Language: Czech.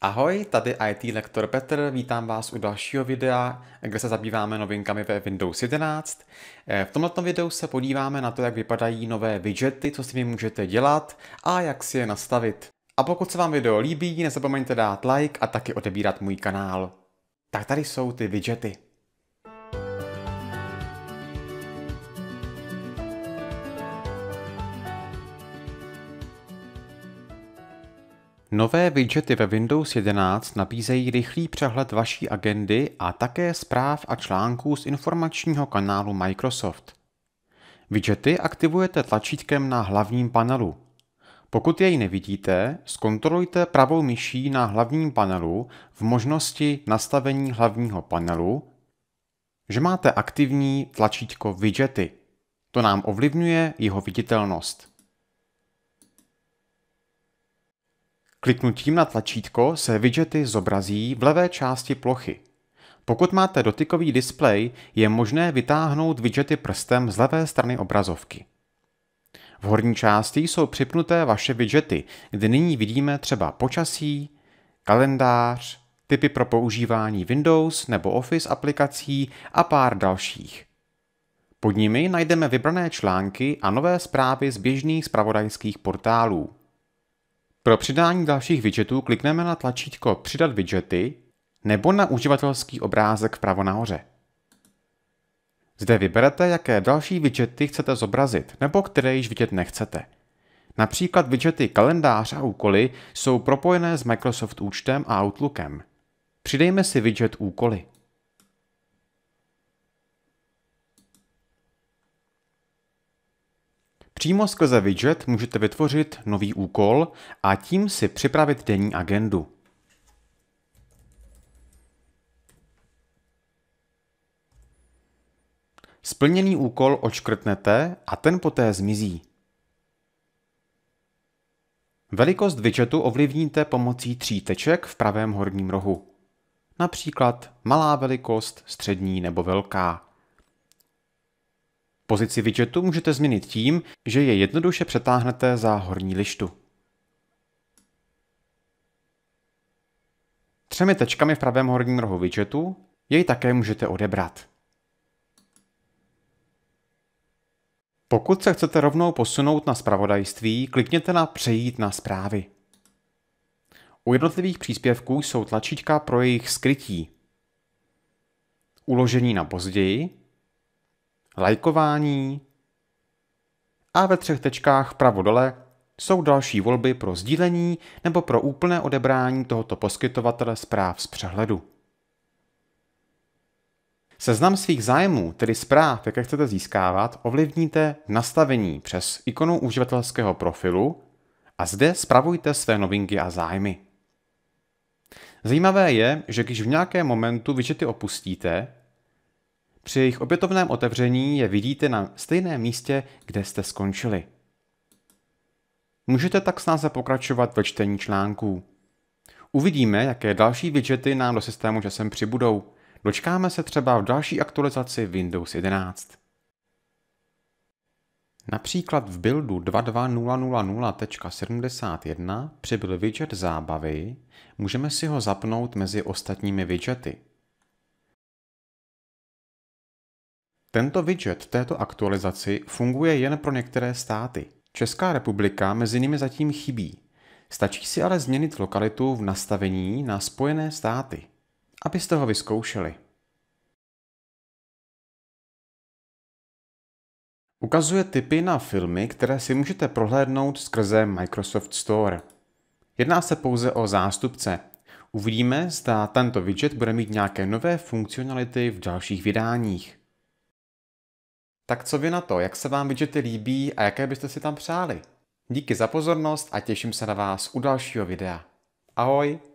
Ahoj, tady IT lektor Petr, vítám vás u dalšího videa, kde se zabýváme novinkami ve Windows 11. Eh, v tomto videu se podíváme na to, jak vypadají nové widgety, co s nimi můžete dělat a jak si je nastavit. A pokud se vám video líbí, nezapomeňte dát like a taky odebírat můj kanál. Tak tady jsou ty widgety. Nové widgety ve Windows 11 nabízejí rychlý přehled vaší agendy a také zpráv a článků z informačního kanálu Microsoft. Widgety aktivujete tlačítkem na hlavním panelu. Pokud jej nevidíte, zkontrolujte pravou myší na hlavním panelu v možnosti nastavení hlavního panelu, že máte aktivní tlačítko Widgety. To nám ovlivňuje jeho viditelnost. Kliknutím na tlačítko se widgety zobrazí v levé části plochy. Pokud máte dotykový displej, je možné vytáhnout widgety prstem z levé strany obrazovky. V horní části jsou připnuté vaše widgety, kde nyní vidíme třeba počasí, kalendář, typy pro používání Windows nebo Office aplikací a pár dalších. Pod nimi najdeme vybrané články a nové zprávy z běžných zpravodajských portálů. Pro přidání dalších widgetů klikneme na tlačítko Přidat widgety nebo na uživatelský obrázek vpravo nahoře. Zde vyberete, jaké další widgety chcete zobrazit nebo které již vidět nechcete. Například widgety kalendář a úkoly jsou propojené s Microsoft účtem a Outlookem. Přidejme si widget úkoly. Přímo skrze widget můžete vytvořit nový úkol a tím si připravit denní agendu. Splněný úkol odškrtnete a ten poté zmizí. Velikost widgetu ovlivníte pomocí tří teček v pravém horním rohu. Například malá velikost, střední nebo velká. Pozici widgetu můžete změnit tím, že je jednoduše přetáhnete za horní lištu. Třemi tečkami v pravém horním rohu widgetu jej také můžete odebrat. Pokud se chcete rovnou posunout na spravodajství, klikněte na Přejít na zprávy. U jednotlivých příspěvků jsou tlačítka pro jejich skrytí, uložení na později lajkování a ve třech tečkách pravo dole jsou další volby pro sdílení nebo pro úplné odebrání tohoto poskytovatele zpráv z přehledu. Seznam svých zájmů, tedy zpráv, jaké chcete získávat, ovlivníte nastavení přes ikonu uživatelského profilu a zde spravujte své novinky a zájmy. Zajímavé je, že když v nějakém momentu vyčety opustíte, při jejich opětovném otevření je vidíte na stejném místě, kde jste skončili. Můžete tak snáze pokračovat ve čtení článků. Uvidíme, jaké další widgety nám do systému časem přibudou. Dočkáme se třeba v další aktualizaci Windows 11. Například v buildu 22000.71 přibyl widget zábavy, můžeme si ho zapnout mezi ostatními widgety – Tento widget v této aktualizaci funguje jen pro některé státy. Česká republika mezi nimi zatím chybí. Stačí si ale změnit lokalitu v nastavení na Spojené státy, abyste ho vyzkoušeli. Ukazuje tipy na filmy, které si můžete prohlédnout skrze Microsoft Store. Jedná se pouze o zástupce. Uvidíme, zda tento widget bude mít nějaké nové funkcionality v dalších vydáních. Tak co vy na to, jak se vám widgety líbí a jaké byste si tam přáli? Díky za pozornost a těším se na vás u dalšího videa. Ahoj!